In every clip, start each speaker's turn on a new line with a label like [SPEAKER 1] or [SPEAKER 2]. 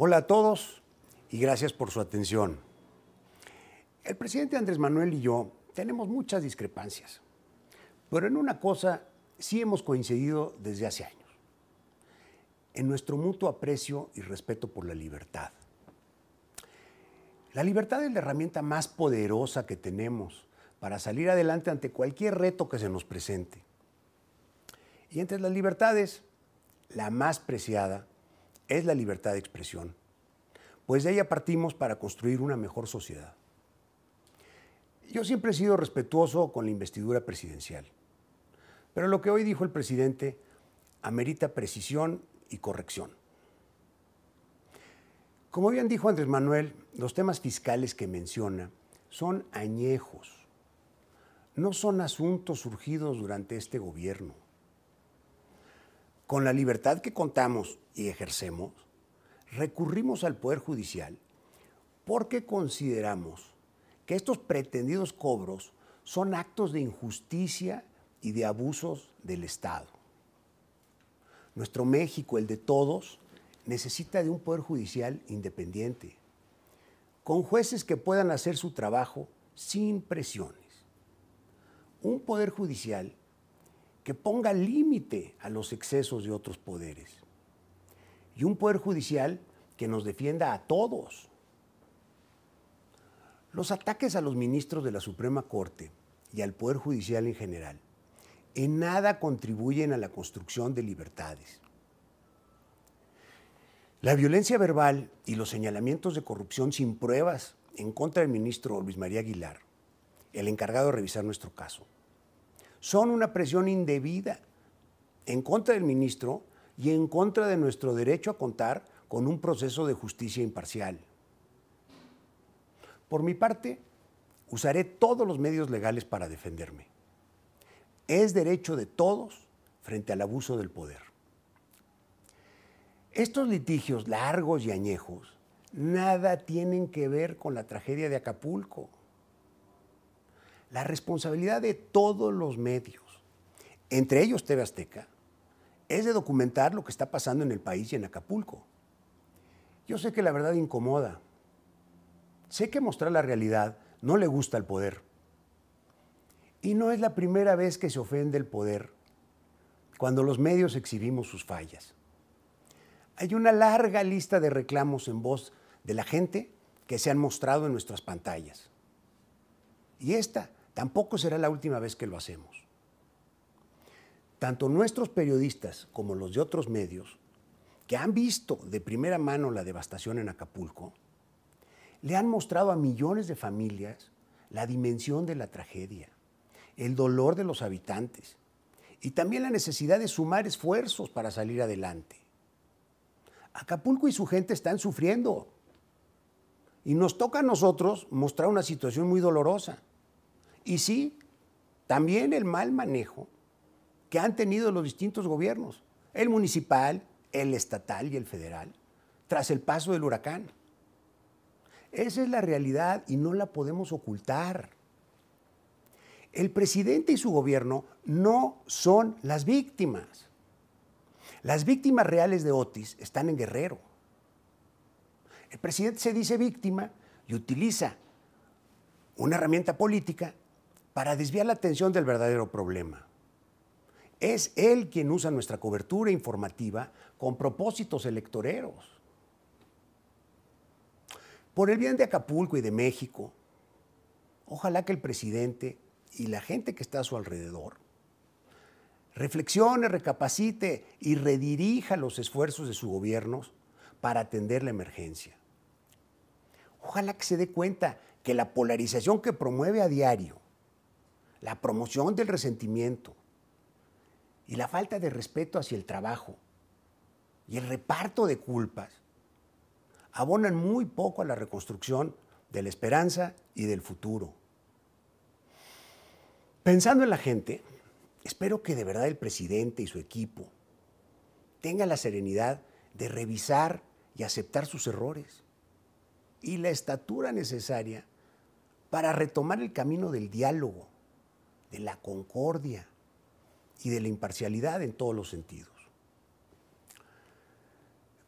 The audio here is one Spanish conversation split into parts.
[SPEAKER 1] Hola a todos y gracias por su atención. El presidente Andrés Manuel y yo tenemos muchas discrepancias, pero en una cosa sí hemos coincidido desde hace años, en nuestro mutuo aprecio y respeto por la libertad. La libertad es la herramienta más poderosa que tenemos para salir adelante ante cualquier reto que se nos presente. Y entre las libertades, la más preciada es la libertad de expresión, pues de ella partimos para construir una mejor sociedad. Yo siempre he sido respetuoso con la investidura presidencial, pero lo que hoy dijo el presidente amerita precisión y corrección. Como bien dijo Andrés Manuel, los temas fiscales que menciona son añejos, no son asuntos surgidos durante este gobierno con la libertad que contamos y ejercemos, recurrimos al Poder Judicial porque consideramos que estos pretendidos cobros son actos de injusticia y de abusos del Estado. Nuestro México, el de todos, necesita de un poder judicial independiente, con jueces que puedan hacer su trabajo sin presiones. Un poder judicial que ponga límite a los excesos de otros poderes. Y un poder judicial que nos defienda a todos. Los ataques a los ministros de la Suprema Corte y al Poder Judicial en general en nada contribuyen a la construcción de libertades. La violencia verbal y los señalamientos de corrupción sin pruebas en contra del ministro Luis María Aguilar, el encargado de revisar nuestro caso, son una presión indebida en contra del ministro y en contra de nuestro derecho a contar con un proceso de justicia imparcial. Por mi parte, usaré todos los medios legales para defenderme. Es derecho de todos frente al abuso del poder. Estos litigios largos y añejos nada tienen que ver con la tragedia de Acapulco la responsabilidad de todos los medios, entre ellos TV Azteca, es de documentar lo que está pasando en el país y en Acapulco. Yo sé que la verdad incomoda. Sé que mostrar la realidad no le gusta al poder. Y no es la primera vez que se ofende el poder cuando los medios exhibimos sus fallas. Hay una larga lista de reclamos en voz de la gente que se han mostrado en nuestras pantallas. Y esta Tampoco será la última vez que lo hacemos. Tanto nuestros periodistas como los de otros medios, que han visto de primera mano la devastación en Acapulco, le han mostrado a millones de familias la dimensión de la tragedia, el dolor de los habitantes y también la necesidad de sumar esfuerzos para salir adelante. Acapulco y su gente están sufriendo y nos toca a nosotros mostrar una situación muy dolorosa. Y sí, también el mal manejo que han tenido los distintos gobiernos, el municipal, el estatal y el federal, tras el paso del huracán. Esa es la realidad y no la podemos ocultar. El presidente y su gobierno no son las víctimas. Las víctimas reales de Otis están en Guerrero. El presidente se dice víctima y utiliza una herramienta política para desviar la atención del verdadero problema. Es él quien usa nuestra cobertura informativa con propósitos electoreros. Por el bien de Acapulco y de México, ojalá que el presidente y la gente que está a su alrededor reflexione, recapacite y redirija los esfuerzos de sus gobiernos para atender la emergencia. Ojalá que se dé cuenta que la polarización que promueve a diario la promoción del resentimiento y la falta de respeto hacia el trabajo y el reparto de culpas abonan muy poco a la reconstrucción de la esperanza y del futuro. Pensando en la gente, espero que de verdad el presidente y su equipo tengan la serenidad de revisar y aceptar sus errores y la estatura necesaria para retomar el camino del diálogo de la concordia y de la imparcialidad en todos los sentidos.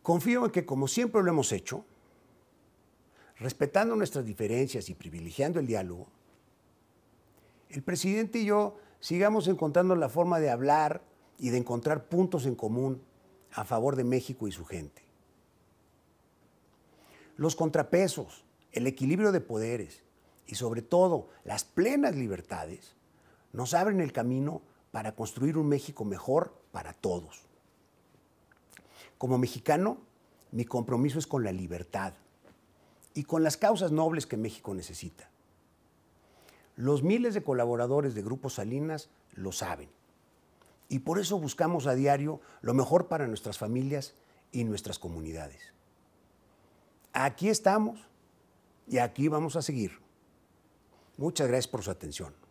[SPEAKER 1] Confío en que, como siempre lo hemos hecho, respetando nuestras diferencias y privilegiando el diálogo, el presidente y yo sigamos encontrando la forma de hablar y de encontrar puntos en común a favor de México y su gente. Los contrapesos, el equilibrio de poderes y sobre todo las plenas libertades nos abren el camino para construir un México mejor para todos. Como mexicano, mi compromiso es con la libertad y con las causas nobles que México necesita. Los miles de colaboradores de Grupo Salinas lo saben y por eso buscamos a diario lo mejor para nuestras familias y nuestras comunidades. Aquí estamos y aquí vamos a seguir. Muchas gracias por su atención.